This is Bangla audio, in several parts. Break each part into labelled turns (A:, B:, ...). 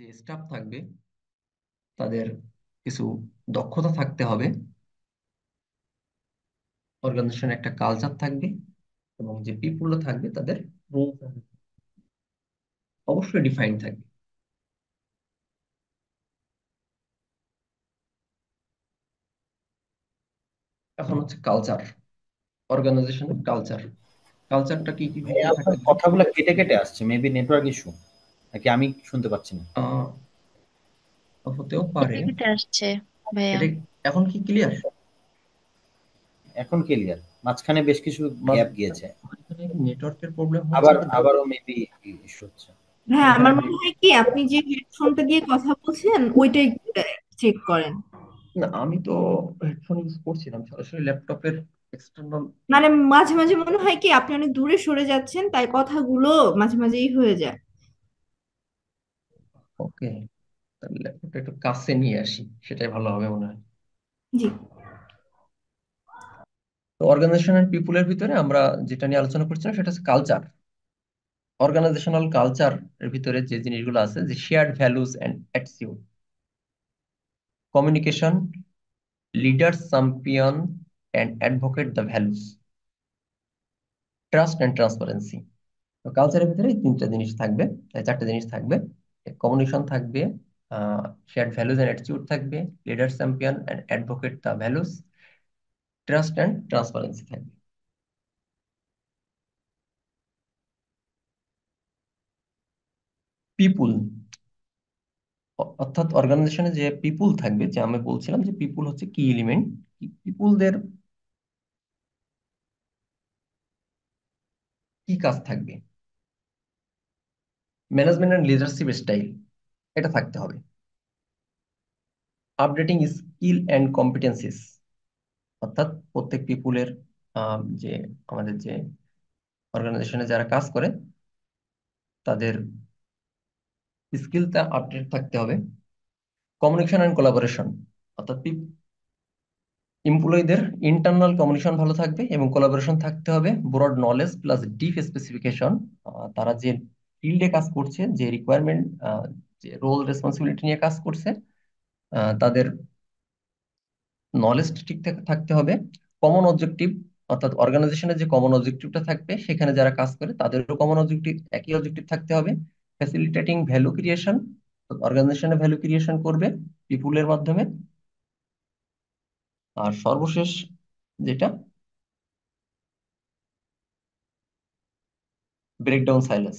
A: যে স্টাফ থাকবে তাদের কিছু দক্ষতা থাকতে হবে অর্গানাইজেশনে একটা কালচার থাকবে এবং যে পিপুলরা থাকবে তাদের রোল অবশ্যই ডিফাইন থাকবে এখন হচ্ছে কালচার অর্গানাইজেশনের কালচার কালচারটা কি কি কথাগুলো কেটে কেটে আসছে মেবি নেটওয়ার্ক ইস্যু নাকি আমি শুনতে পাচ্ছি না হতেও পারে এখন কি ক্লিয়ার এখন ক্লিয়ার মাঝখানে বেশ কিছু গ্যাপ গিয়েছে নেটওয়ার্কের প্রবলেম আবার আবারও মেবি ইস্যু হচ্ছে হ্যাঁ আমার মনে
B: হয় কি আপনি যে হেডফোনটা দিয়ে কথা বলছেন ওইটাই চেক করেন
A: না আমি তো হেডফোন ইউজ করছিলাম সরাসরি ল্যাপটপের এক্সটার্নাল
B: মানে মাঝে মাঝে মনে হয় কি আপনি অনেক দূরে সরে যাচ্ছেন তাই কথাগুলো মাঝে মাঝেই হয়ে যায়
A: ওকে তাহলে একটু কাছে নিয়ে আসি সেটাই ভালো হবে মনে হয় জি তো অর্গানাইজেশন অ্যান্ড পিপুলের ভিতরে আমরা যেটা নিয়ে আলোচনা করছিলাম সেটা হচ্ছে কালচার অর্গানাইজেশনাল কালচার এর ভিতরে যে জিনিসগুলো আছে যে shared values and attitude communication leader champion and advocate the values trust and transparency তো কালচারের ভিতরে তিনটা জিনিস থাকবে চারটা জিনিস থাকবে কমিউনিকেশন থাকবে শেয়ার ভ্যালুজ অ্যান্ড অ্যাটিটিউড থাকবে leader champion and advocate the values trust and transparency থাকবে পিপুল অর্থাৎ অর্গানাইজেশনে যে পিপুল থাকবে যে আমি বলছিলাম যে পিপুল হচ্ছে কি এলিমেন্ট পিপুলদের কি কাজ থাকবে ম্যানেজমেন্ট অ্যান্ড লিডারশিপ স্টাইল এটা থাকতে হবে আপডেটিং স্কিল অ্যান্ড কম্পিটেন্সিস অর্থাৎ প্রত্যেক পিপুলের যে আমাদের যে অর্গানাইজেশনে যারা কাজ করে তাদের স্কিলটা আপডেট থাকতে হবে কমিউনিকেশন অ্যান্ড কোলাবোরেশন অর্থাৎ এমপ্লয়ীদের ইন্টারনাল কমিউনিকেশন ভালো থাকবে এবং কোলাবোরেশন থাকতে হবে broad knowledge plus deep specification তারা যে ফিল্ডে কাজ করছে যে রিকোয়ারমেন্ট যে রোল রেসপন্সিবিলিটি নিয়ে কাজ করছে তাদের নলেজ ঠিক থাকতে হবে কমন অবজেক্টিভ অর্থাৎ অর্গানাইজেশনের যে কমন অবজেক্টিভটা থাকবে সেখানে যারা কাজ করে তাদেরও কমন অবজেক্টিভ একই অবজেক্টিভ থাকতে হবে ফ্যাসিলিটেটিং ভ্যালু ক্রিয়েশন অর্গানাইজেশনে ভ্যালু ক্রিয়েশন করবে পিপুলের মাধ্যমে আর সর্বশেষ যেটা ব্রেকডাউন সাইলেন্স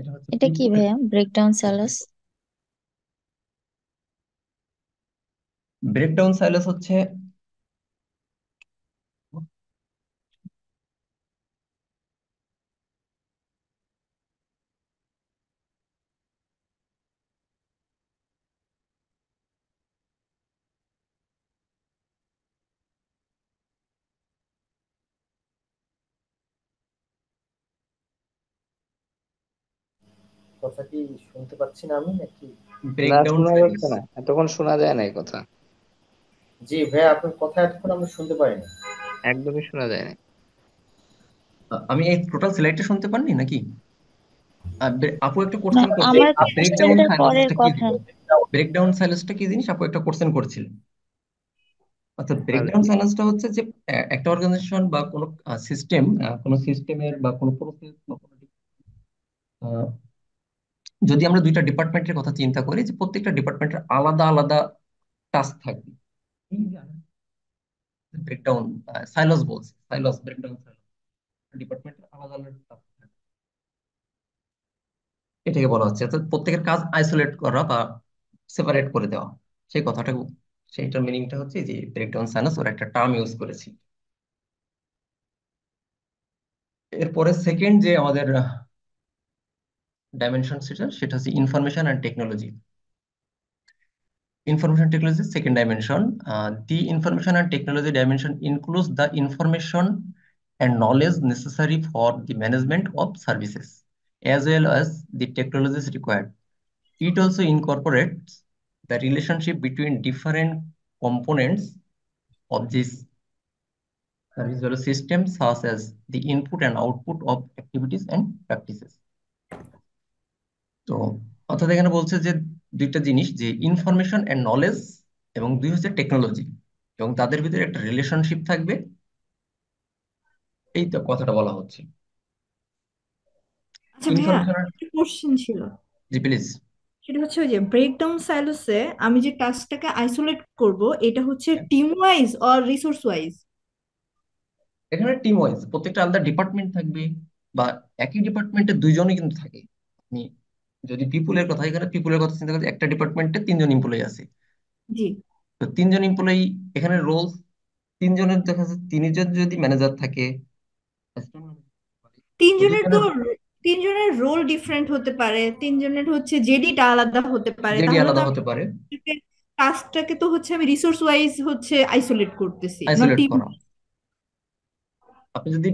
A: এটা হচ্ছে এটা কি ভাইয়া
C: ব্রেকডাউন স্যালাস
A: ব্রেকডাউন সাইলাস হচ্ছে কথা কি শুনতে পাচ্ছি না আমি নাকি ব্রেকডাউন এতক্ষণ শোনা যায় না এই কথা জি ভাই আপনার কথা এতক্ষণ আমরা শুনতে পারিনি একদমই শোনা যায় না আমি এই টোটাল স্লাইডটা শুনতে পারিনি নাকি আপু একটা কোশ্চেন ব্রেকডাউন ব্রেকডাউন সাইলেন্সটা কি জিনিস আপু একটা কোশ্চেন করছিলেন অর্থাৎ ব্রেকডাউন সাইলেন্সটা হচ্ছে যে একটা অর্গানাইজেশন বা কোন সিস্টেম কোন সিস্টেমের বা কোনো প্রসেস বা কোনো যদি আমরা দুইটা ডিপার্টমেন্টের কথা চিন্তা করি যে প্রত্যেকটা ডিপার্টমেন্টের আলাদা আলাদা টাস্ক থাকবে ব্রেকডাউন সাইলস বলছে সাইলস ব্রেকডাউন ডিপার্টমেন্টের আলাদা আলাদা টাস্ক এটাকে বলা হচ্ছে অর্থাৎ প্রত্যেকের কাজ আইসোলেট করা বা সেপারেট করে দেওয়া সেই কথাটা সেইটার মিনিংটা হচ্ছে যে ব্রেকডাউন সাইনাস ওর একটা টার্ম ইউজ করেছি এরপরে সেকেন্ড যে আমাদের Dimension সেটা সেটা হচ্ছে information and information technology second dimension uh, the information and technology dimension includes the information and knowledge necessary for the management of services as well as the technologies required it also incorporates the relationship between different components of this service system such as the input and output of activities and practices তো অর্থাৎ এখানে বলছে যে দুইটা জিনিস যে ইনফরমেশন অ্যান্ড নলেজ এবং দুই হচ্ছে টেকনোলজি এবং তাদের ভিতরে একটা রিলেশনশিপ থাকবে এই তো কথাটা বলা হচ্ছে আচ্ছা জি প্লিজ
B: সেটা হচ্ছে ওই যে ব্রেকডাউন সাইলোসে আমি যে টাস্কটাকে আইসোলেট করব এটা হচ্ছে team wise or resource wise
A: এখানে টিম ওয়াইজ প্রত্যেকটা আলাদা ডিপার্টমেন্ট থাকবে বা একই ডিপার্টমেন্টে দুইজনই কিন্তু থাকে আপনি যদি পিপুলের কথা এখানে পিপুলের কথা চিন্তা করছি একটা ডিপার্টমেন্টে তিনজন এমপ্লয়ি আছে জি তো তিনজন এমপ্লয়ি এখানে রোল তিনজনের দেখা যাচ্ছে তিনজন যদি ম্যানেজার থাকে তিনজনের তো
B: তিনজনের রোল ডিফারেন্ট হতে পারে তিনজনের হচ্ছে জেডিটা আলাদা হতে পারে জেডি তাহলে আলাদা হতে পারে টাস্কটাকে তো হচ্ছে আমি রিসোর্স ওয়াইজ হচ্ছে আইসোলেট করতেছি আইসোলেট মানে করা
A: আপনি যদি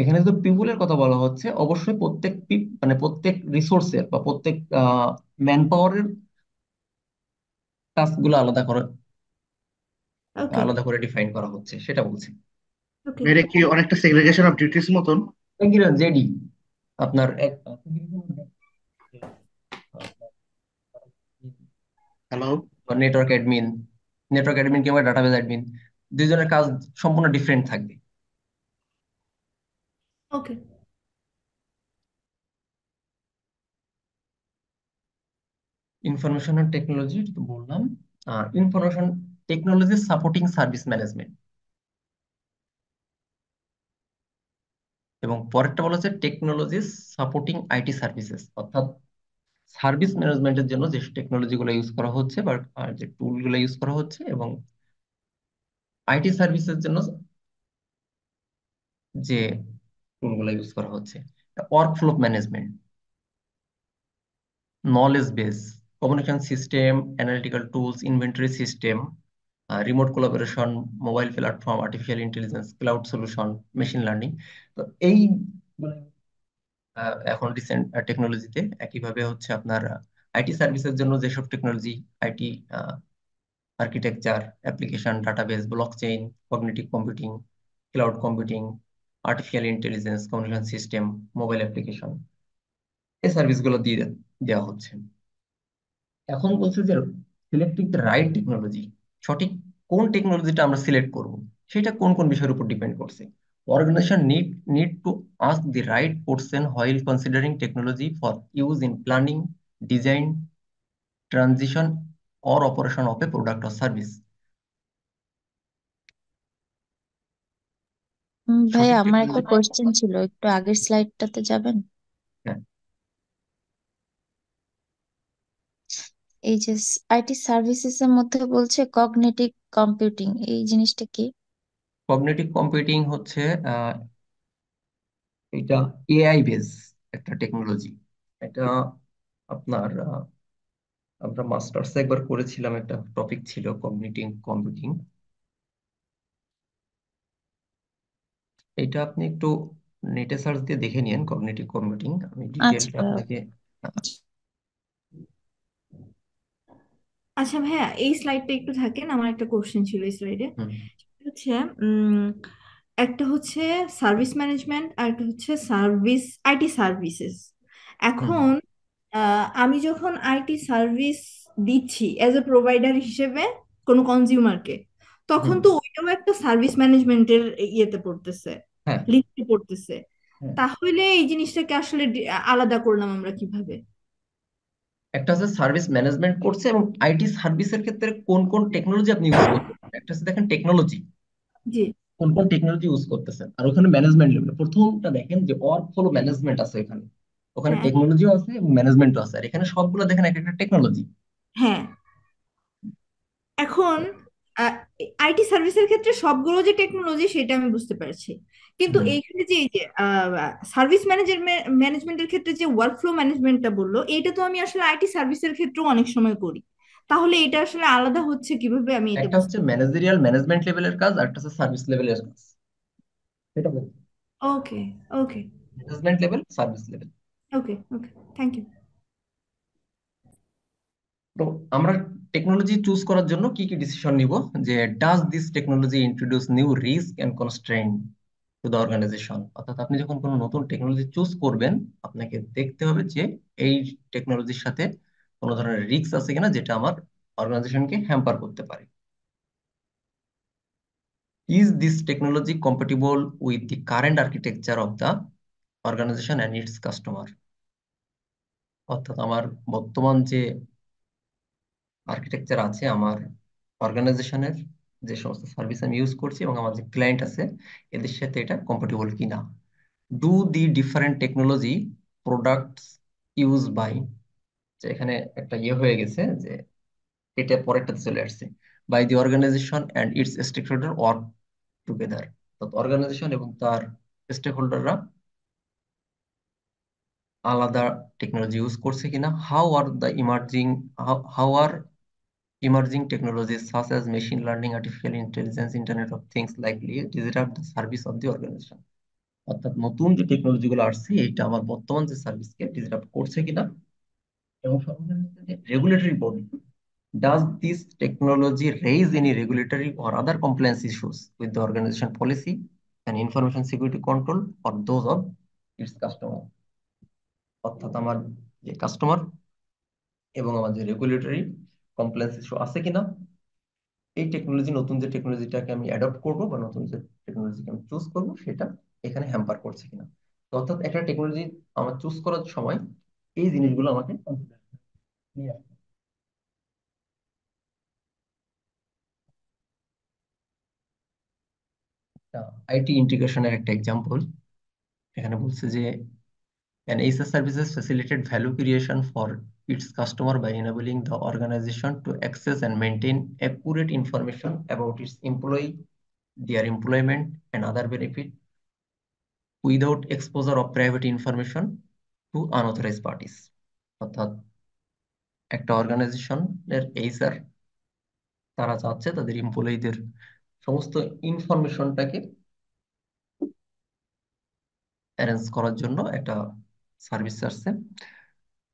A: এখানে যদি পিপুলের কথা বলা হচ্ছে অবশ্যই প্রত্যেক পিপ মানে প্রত্যেক রিসোর্সের বা প্রত্যেক ম্যান পাওয়ারের টাস্কগুলো আলাদা করে ওকে আলাদা করে ডিফাইন করা হচ্ছে সেটা বলছি ওকে কি অনেকটা সেগ্রিগেশন অফ ডিউটিস মতন জেডি আপনার এক hello network admin network admin কিংবা ডাটাবেস অ্যাডমিন দুইজনের কাজ সম্পূর্ণ ডিফারেন্ট থাকবে ওকে ইনফরমেশন অ্যান্ড টেকনোলজি তো বললাম আর information technology supporting service management এবং পরেরটা বলা হচ্ছে টেকনোলজি সাপোর্টিং আইটি সার্ভিসেস অর্থাৎ সার্ভিস ম্যানেজমেন্টের জন্য যে টেকনোলজি গুলো ইউজ করা হচ্ছে বা যে টুল গুলো ইউজ করা হচ্ছে এবং আইটি সার্ভিসের জন্য যে টুলগুলো ইউজ করা হচ্ছে work flow management knowledge base communication system analytical tools inventory system remote collaboration mobile platform artificial intelligence cloud solution machine learning তো এই মানে, uh, এখন রিসেন্ট টেকনোলজিতে uh, একইভাবে হচ্ছে আপনার আইটি uh, সার্ভিসের জন্য যেসব technology IT architecture application database chain community computing cloud computing artificial intelligence communication system mobile application এই সার্ভিসগুলো দিয়ে দেওয়া হচ্ছে এখন বলছে যে সিলেক্টিং দ্য রাইট টেকনোলজি সঠিক কোন টেকনোলজিটা আমরা সিলেক্ট করব সেটা কোন কোন বিষয়ের উপর ডিপেন্ড করছে organisation need need to ask the right person while considering technology for use in planning design transition or operation of a product or service
C: um, ভাইয়া সঠিক আমার একটা করতে কোশ্চেন ছিল একটু আগের স্লাইডটাতে যাবেন হ্যাঁ এই যে আইটি সার্ভিসেস এর মধ্যে বলছে কগনিটিভ কম্পিউটিং এই জিনিসটা কি
A: কগনিটিভ কম্পিউটিং হচ্ছে আহ, এটা এআই বেস একটা টেকনোলজি এটা আপনার আহ, আমরা মাস্টার্স একবার করেছিলাম একটা টপিক ছিল কগনিটিভ কম্পিউটিং এটা আপনি একটু নেটে সার্চ দিয়ে দেখে নিন কগনিটিভ কম্পিউটিং আমি ডিটেলটা আচ্ছা আপনাকে
B: আচ্ছা ভাইয়া এই স্লাইডটা একটু থাকেন আমার একটা কোশ্চেন ছিল এই স্লাইডে হচ্ছে উম, একটা হচ্ছে সার্ভিস ম্যানেজমেন্ট আর একটা হচ্ছে সার্ভিস আইটি সার্ভিসেস এখন আহ, আমি যখন আইটি সার্ভিস দিচ্ছি অ্যাজ এ প্রোভাইডার হিসেবে কোনো কনজিউমারকে তখন তো ওইটাও একটা সার্ভিস ম্যানেজমেন্টের ইয়েতে পড়তেছে হ্যাঁ লিখতে পড়তেছে হ্যাঁ। তাহলে এই জিনিসটাকে আসলে আলাদা করলাম আমরা কিভাবে
A: একটা হচ্ছে সার্ভিস ম্যানেজমেন্ট করছে এবং আইটি সার্ভিসের ক্ষেত্রে কোন কোন টেকনোলজি আপনি ইউজ করতেছেন একটা হচ্ছে দেখেন টেকনোলজি জি কোন কোন টেকনোলজি ইউজ করতেছেন আর ওখানে ম্যানেজমেন্ট লেভেল প্রথমটা দেখেন যে ওয়ার্ক ফ্লো ম্যানেজমেন্ট আছে এখানে ওখানে হ্যাঁ। টেকনোলজিও আছে এবং ম্যানেজমেন্টও আছে আর এখানে সবগুলো দেখেন এক একটা টেকনোলজি হ্যাঁ
B: এখন আইটি সার্ভিসের ক্ষেত্রে সবগুলো যে টেকনোলজি সেটা আমি বুঝতে পারছি কিন্তু এইখানে যে সার্ভিস ম্যানেজমেন্ট ম্যানেজমেন্টের ক্ষেত্রে যে ওয়ার্ক ফ্লো ম্যানেজমেন্টটা বললো এটা তো আমি আসলে আইটি সার্ভিসের ক্ষেত্রেও অনেক সময় করি তাহলে এটা আসলে আলাদা হচ্ছে কিভাবে আমি এটা একটা
A: হচ্ছে ম্যানেজারিয়াল ম্যানেজমেন্ট লেভেলের কাজ আর একটা হচ্ছে সার্ভিস লেভেলের কাজ এটা
B: okay okay
A: management level service level
B: okay okay thank you
A: তো আমরা টেকনোলজি চুজ করার জন্য কি কি ডিসিশন নিব যে does this technology introduce new risk and constraint to the organisation অর্থাৎ আপনি যখন কোনো নতুন টেকনোলজি চুজ করবেন আপনাকে দেখতে হবে যে এই টেকনোলজির সাথে কোনো ধরনের রিস্ক আছে কিনা যেটা আমার অর্গানাইজেশনকে হ্যাম্পার করতে পারে is this technology compatible with the current architecture of the organisation and its customer অর্থাৎ আমার বর্তমান যে আর্কিটেকচার আছে আমার অর্গানাইজেশনের যে সমস্ত সার্ভিস আমি ইউজ করছি এবং আমার যে ক্লায়েন্ট আছে এদের সাথে এটা কম্পোর্টেবল কিনা do the different technology products use by যে এখানে একটা ইয়ে হয়ে গেছে যে এটা পরেরটাতে চলে আসছে by the organisation and its stakeholder work together organisation এবং তার স্টেক হোল্ডাররা আলাদা টেকনোলজি ইউজ করছে কিনা how are the emerging how are Emerging technologies such as machine learning, artificial intelligence, internet of things likely disrupt the service of the organization. অর্থাৎ নতুন যে টেকনোলজি গুলো আসছে এটা আমার বর্তমান যে সার্ভিস কে ডিসরাপ্ট করছে কিনা এবং regulatory body does this technology raise any regulatory or other compliance issues with the organisation policy and information security control for those of its customer অর্থাৎ আমার যে কাস্টমার এবং আমার যে রেগুলেটরি কমপ্লেক্স ইস্যু আছে কিনা এই টেকনোলজি নতুন যে টেকনোলজিটাকে আমি অ্যাডপ্ট করব বা নতুন যে টেকনোলজিকে আমি চুজ করব সেটা এখানে হ্যাম্পার করছে কিনা অর্থাৎ একটা টেকনোলজি আমার চুজ করার সময় এই জিনিসগুলো আমাকে আইটি ইন্টিগ্রেশনের একটা এক্সাম্পল এখানে বলছে যে And ASA services facilitate value creation for its customer by enabling the organization to access and maintain accurate information about its employee, their employment, and other benefit without exposure of private information to unauthorized parties. অর্থাৎ একটা অর্গানাইজেশনের এইচআর তারা চাচ্ছে তাদের এমপ্লয়ীদের সমস্ত ইনফরমেশনটাকে অ্যারেঞ্জ করার জন্য একটা सर्विस सर्च से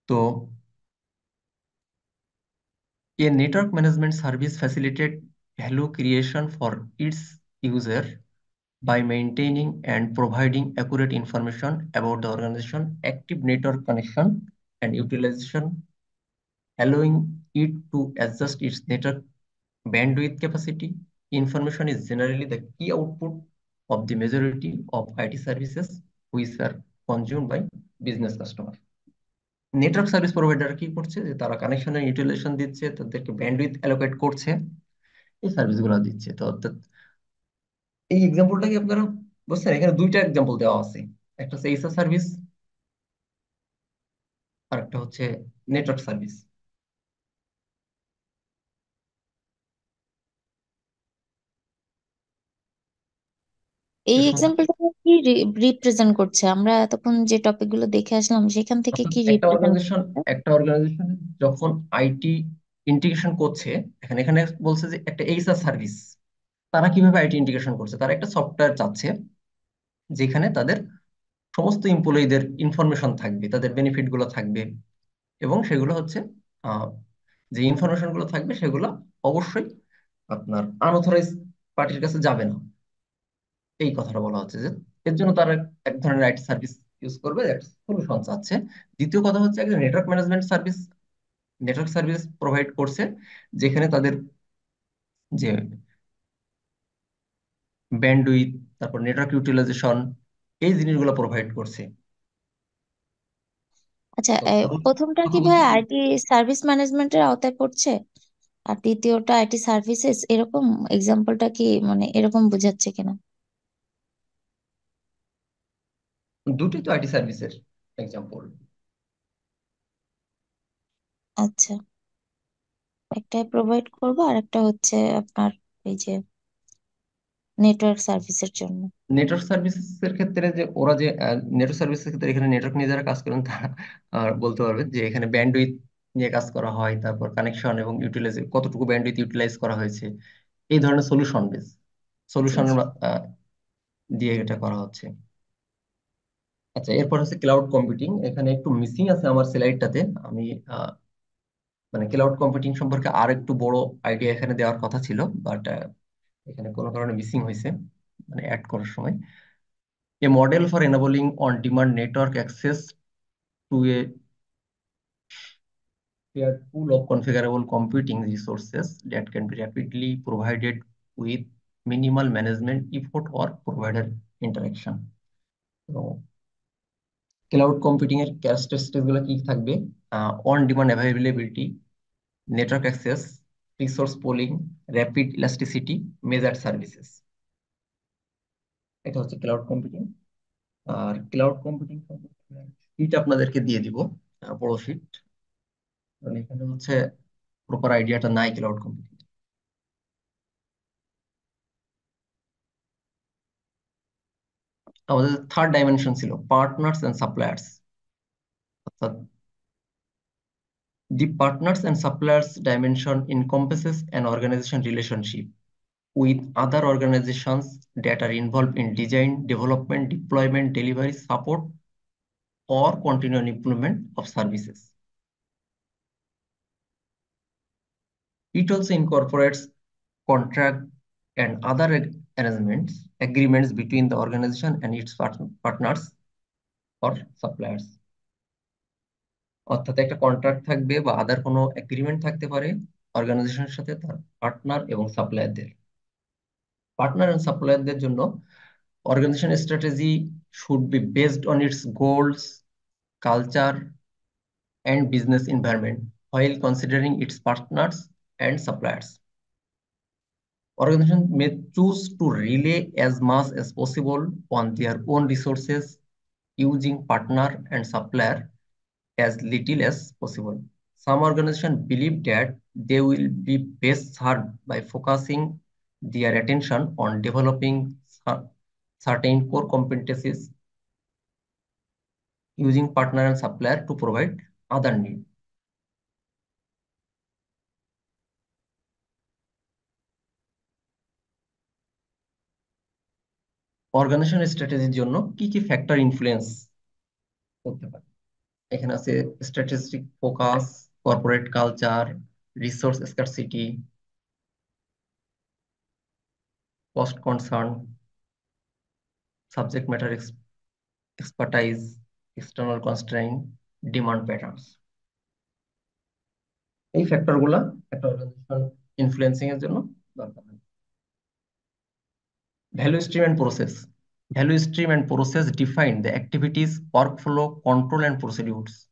A: तो ये network management service facilitate value creation for its user by maintaining and providing accurate information about the organization, active network connection and utilization, allowing it to adjust its network bandwidth capacity. Information is generally the key output of the majority of IT services which are consumed by business customer network service provider কি করছে যে তারা কানেকশনের ইউটিলাইজেশন দিচ্ছে তাদেরকে ব্যান্ডউইথ অ্যালোকেট করছে এই সার্ভিসগুলো দিচ্ছে তো অর্থাৎ এই এক্সাম্পলটা কি আপনারা বুঝছেন এখানে দুইটা এক্সাম্পল দেওয়া আছে একটা হচ্ছে এইসা সার্ভিস আর একটা হচ্ছে নেটওয়ার্ক সার্ভিস
C: এই এক্সাম্পলটা কি রিপ্রেজেন্ট করছে আমরা এতক্ষণ যে টপিকগুলো দেখে আসলাম সেখান থেকে কি একটা অর্গানাইজেশন
A: একটা অর্গানাইজেশন যখন আইটি ইন্টিগ্রেশন করছে এখানে এখানে বলছে যে একটা এইচআর সার্ভিস তারা কিভাবে আইটি ইন্টিগ্রেশন করছে তারা একটা সফটওয়্যার চাচ্ছে যেখানে তাদের সমস্ত এমপ্লয়ীদের ইনফরমেশন থাকবে তাদের বেনিফিট গুলো থাকবে এবং সেগুলো হচ্ছে যে ইনফরমেশন গুলো থাকবে সেগুলো অবশ্যই আপনার আনঅথরাইজ পার্টির কাছে যাবে না এই কথাটা বলা হচ্ছে যে এর জন্য তার এক ধরনের আইটি সার্ভিস ইউজ করবে একটা সলিউশন চাচ্ছে দ্বিতীয় কথা হচ্ছে একটা network management service network service provide করছে যেখানে তাদের যে ব্যান্ডউইথ তারপর নেটওয়ার্ক ইউটিলাইজেশন এই জিনিসগুলো প্রোভাইড করছে
C: আচ্ছা প্রথমটা কি ভাই আইটি সার্ভিস ম্যানেজমেন্টের আওতায় পড়ছে আর দ্বিতীয়টা আইটি সার্ভিসেস এরকম এক্সাম্পলটা কি মানে এরকম বোঝাচ্ছে কিনা
A: দুটি তো আইটি সার্ভিসের এক্সাম্পল
C: আচ্ছা একটাই প্রোভাইড করবো আর একটা হচ্ছে আপনার এই যে নেটওয়ার্ক সার্ভিসের জন্য
A: নেটওয়ার্ক সার্ভিসের ক্ষেত্রে যে ওরা যে নেটওয়ার্ক সার্ভিসের ক্ষেত্রে এখানে নেটওয়ার্ক নিয়ে যারা কাজ করেন তারা বলতে পারবে যে এখানে ব্যান্ডউইথ নিয়ে কাজ করা হয় তারপর কানেকশন এবং ইউটিলাইজ কতটুকু ব্যান্ডউইথ ইউটিলাইজ করা হয়েছে এই ধরনের সলিউশন বেস সলিউশনের দিয়ে এটা করা হচ্ছে আচ্ছা এরপর হচ্ছে ক্লাউড কম্পিউটিং এখানে একটু মিসিং আছে আমার স্লাইডটাতে আমি মানে ক্লাউড কম্পিউটিং সম্পর্কে আর একটু বড় আইডিয়া এখানে দেওয়ার কথা ছিল বাট এখানে কোনো কারণে মিসিং হয়েছে মানে অ্যাড করার সময় a model for enabling on demand network access to a shared of configurable computing resources that can can be rapidly provided with minimal management effort or provider cloud computing এর ক্যারেক্টারিস্টিক্স গুলো কি থাকবে on demand availability network access resource pooling rapid elasticity measure services এটা হচ্ছে ক্লাউড কম্পিউটিং আর ক্লাউড কম্পিউটিং সিট আপনাদেরকে দিয়ে দিব বড় শীট এখানে হচ্ছে প্রপার আইডিয়াটা নাই ক্লাউড কম্পিউটিং আমাদের থার্ড ডাইমেনশন ছিল partners and suppliers The partners and suppliers dimension encompasses an organization relationship with other organizations that are involved in design, development, deployment, delivery, support, or continual improvement of services. It also incorporates contract and other arrangements agreements between the organization and its partners or suppliers অর্থাৎ একটা কন্ট্রাক্ট থাকবে বা আদার কোনো এগ্রিমেন্ট থাকতে পারে অর্গানাইজেশনের সাথে তার পার্টনার এবং সাপ্লায়ারদের পার্টনার এন্ড সাপ্লায়ারদের জন্য organisation strategy should be based on its goals culture and business environment while considering its partners and suppliers Organizations may choose to rely as much as possible on their own resources using partner and supplier as little as possible. Some organizations believe that they will be best served by focusing their attention on developing certain core competencies using partner and supplier to provide other needs. Organisation স্ট্র্যাটেজির জন্য কি কি ফ্যাক্টর ইনফ্লুয়েন্স করতে পারে এখানে আছে strategic focus corporate culture resource scarcity cost concern subject matter expertise external constraint demand patterns এই ফ্যাক্টরগুলো একটা অর্গানাইজেশন ইনফ্লুয়েন্সিং এর জন্য দরকার value stream and process. Value stream and process define the activities, workflow, control, and procedures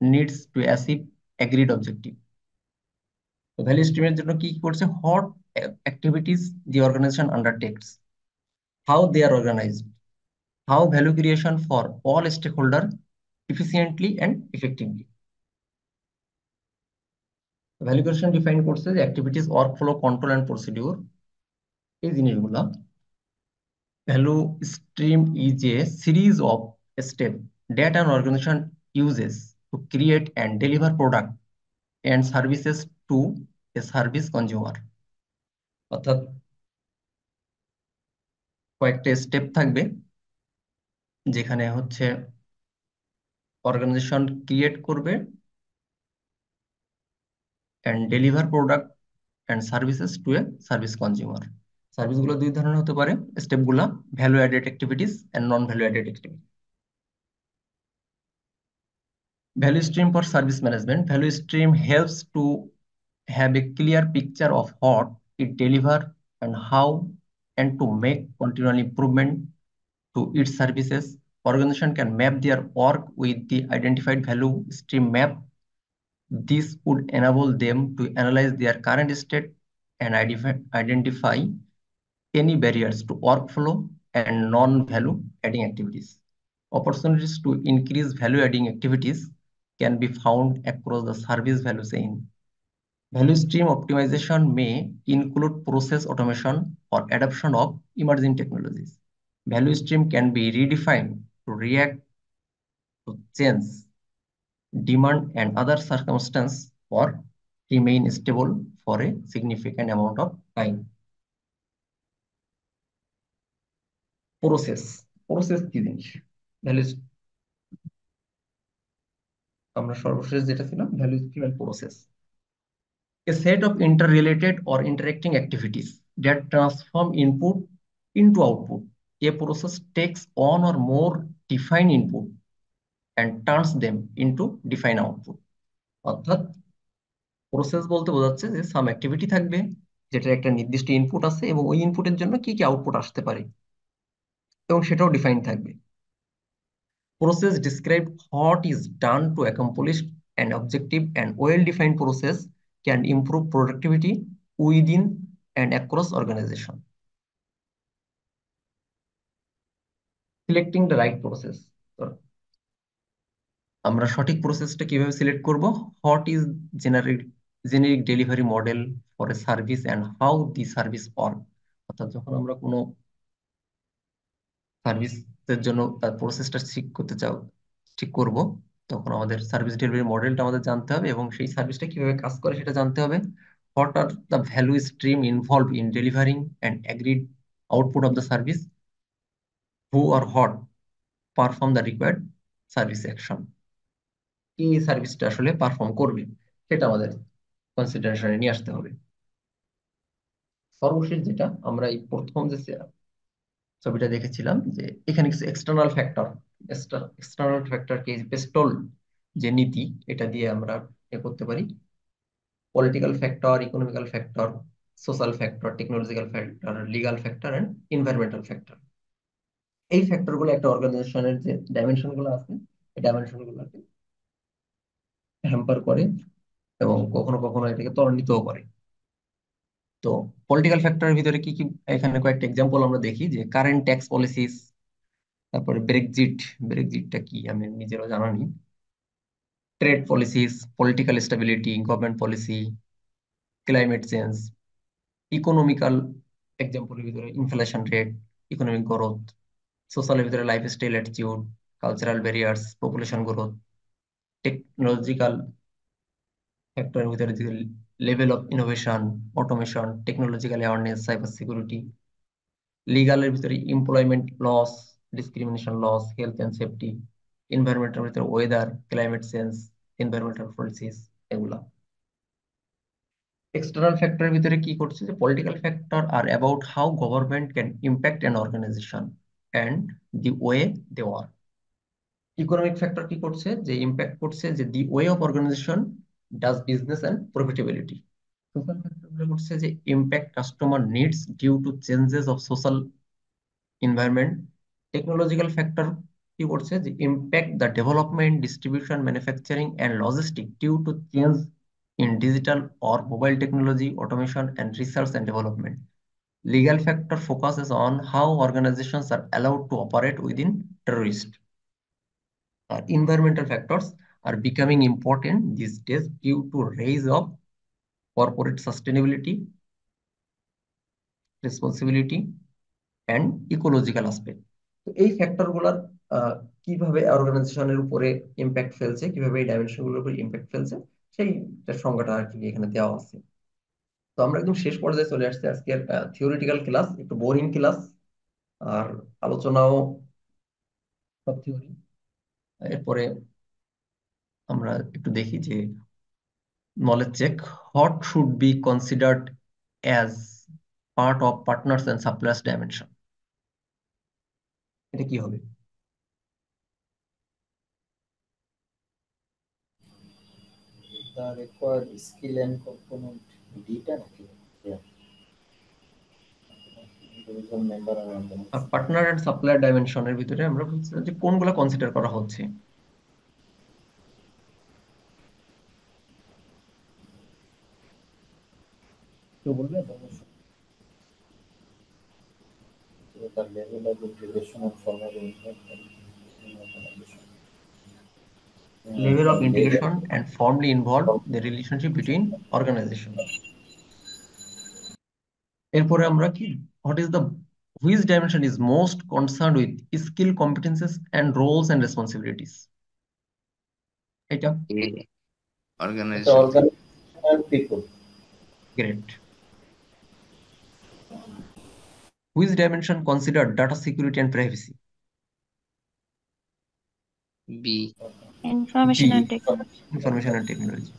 A: needs to achieve agreed objective. value stream is key what activities the organization undertakes, how they are organized, how value creation for all stakeholders efficiently and effectively. Value creation defined courses, activities, workflow, control, and procedure is in regular. value stream is a series of steps that an organization uses to create and deliver product and services to a service consumer অর্থাৎ কয়েকটা স্টেপ থাকবে যেখানে হচ্ছে অর্গানাইজেশন ক্রিয়েট করবে and deliver product and services to a service consumer সার্ভিসগুলো দুই ধরনের হতে পারে স্টেপগুলো value added activities and non value added activity value stream for service management value stream helps to have a clear picture of what it deliver and how and to make continual improvement to it services organisation can map their work with the identified value stream map this would enable them to analyse their current state and identify any barriers to workflow and non-value adding activities. Opportunities to increase value adding activities can be found across the service value chain. Value stream optimization may include process automation or adoption of emerging technologies. Value stream can be redefined to react to change, demand, and other circumstances or remain stable for a significant amount of time. Process process কি জিনিস ভ্যালুজ আমরা সর্বশেষ যেটা ছিলাম value equal process a set of inter related or interacting activities that transform input into output a process takes on or more define input and turns them into define output অর্থাৎ প্রসেস বলতে বোঝাচ্ছে যে সাম অ্যাক্টিভিটি থাকবে যেটা একটা নির্দিষ্ট ইনপুট আছে এবং ওই ইনপুটের জন্য কি কি আউটপুট আসতে পারে এবং সেটাও ডিফাইন থাকবে process describe what is done to accomplish an objective and well defined process can improve productivity within and across organisation selecting the right process আমরা সঠিক প্রসেসটা কিভাবে সিলেক্ট করব what is generate generic delivery model for service and how the service work অর্থাৎ যখন আমরা কোনো সার্ভিসের জন্য তার প্রসেসটা ঠিক করতে চাও ঠিক করব তখন আমাদের সার্ভিস ডেলিভারি মডেলটা আমাদের জানতে হবে এবং সেই সার্ভিসটা কিভাবে কাজ করে সেটা জানতে হবে what are the value stream involve in delivering and agreed output of the service who are what perform the required service action কি সার্ভিসটা আসলে পারফর্ম করবে সেটা আমাদের কনসিডারেশনে নিয়ে আসতে হবে সর্বশেষ যেটা আমরা এই প্রথম যে ছবিটা দেখেছিলাম যে এখানে কিছু এক্সটার্নাল ফ্যাক্টর এক্সটার্নাল কে পেস্টল যে নীতি এটা দিয়ে আমরা এ করতে পারি political factor economical factor social factor technological factor legal factor and environmental factor এই ফ্যাক্টর গুলো একটা অর্গানাইজেশনের যে ডাইমেনশন গুলো আছে এই ডাইমেনশন গুলোকে হ্যাম্পার করে এবং কখনো কখনো এটাকে ত্বরান্বিতও করে তো পলিটিক্যাল ফ্যাক্টরের ভিতরে কি কি এখানে কয়েকটা এক্সাম্পল আমরা দেখি যে কারেন্ট ট্যাক্স পলিসিস তারপরে ব্রেকজিট ব্রেকজিটটা কি আমি নিজেরও জানা নেই trade policies political stability government policy climate change economical এক্সাম্পলের ভিতরে ইনফ্লেশন রেট ইকোনমিক গ্রোথ সোশ্যালের ভিতরে lifestyle attitude cultural barriers population growth technological ফ্যাক্টরের ভিতরে level of innovation automation technological awareness cyber security লিগালের ভিতরে employment loss discrimination loss health and safety এনভায়রনমেন্টের ভিতরে weather climate change environmental policies এগুলা এক্সটার্নাল ফ্যাক্টরের ভিতরে কি করছে যে political factor are about how government can impact an organisation and the way they were economic factor কি করছে যে ইম্প্যাক্ট করছে যে the way of organisation does business and profitability. Social factor বলে impact customer needs due to changes of social environment. Technological factor he would say, impact the development, distribution, manufacturing and logistic due to change in digital or mobile technology, automation and research and development. Legal factor focuses on how organizations are allowed to operate within terrorist. Uh, environmental factors are becoming important these days due to rise of corporate sustainability, responsibility, and ecological aspect. তো এই ফ্যাক্টরগুলোর কিভাবে অর্গানাইজেশনের উপরে ইম্প্যাক্ট ফেলছে কিভাবে এই ডাইমেনশনগুলোর উপরে ইম্প্যাক্ট ফেলছে সেইটা সংজ্ঞাটা আর কি এখানে দেওয়া আছে তো আমরা একদম শেষ পর্যায়ে চলে আসছি আজকের থিওরিটিক্যাল ক্লাস একটু বোরিং ক্লাস আর আলোচনাও সব থিওরি এরপরে আমরা একটু দেখি যে knowledge check what should be considered as part of partners and suppliers dimension এটা কি হবে the পার্টনার এন্ড সাপ্লায়ার ডাইমেনশনের ভিতরে আমরা বুঝছিলাম যে কোনগুলো কনসিডার করা হচ্ছে level of integration and formally involved the relationship between organization এরপরে আমরা কি what is the which dimension is most concerned with skill competences and roles and responsibilities এটা mm. organization organization people great which dimension considered data security and privacy? B.
C: Information B. and technology.
A: Information and technology.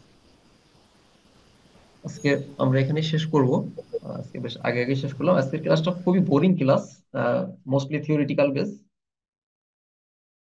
A: আজকে আমরা এখানে শেষ করব আজকে বেশ আগে আগে শেষ করলাম আজকের ক্লাসটা খুবই boring class mostly theoretical base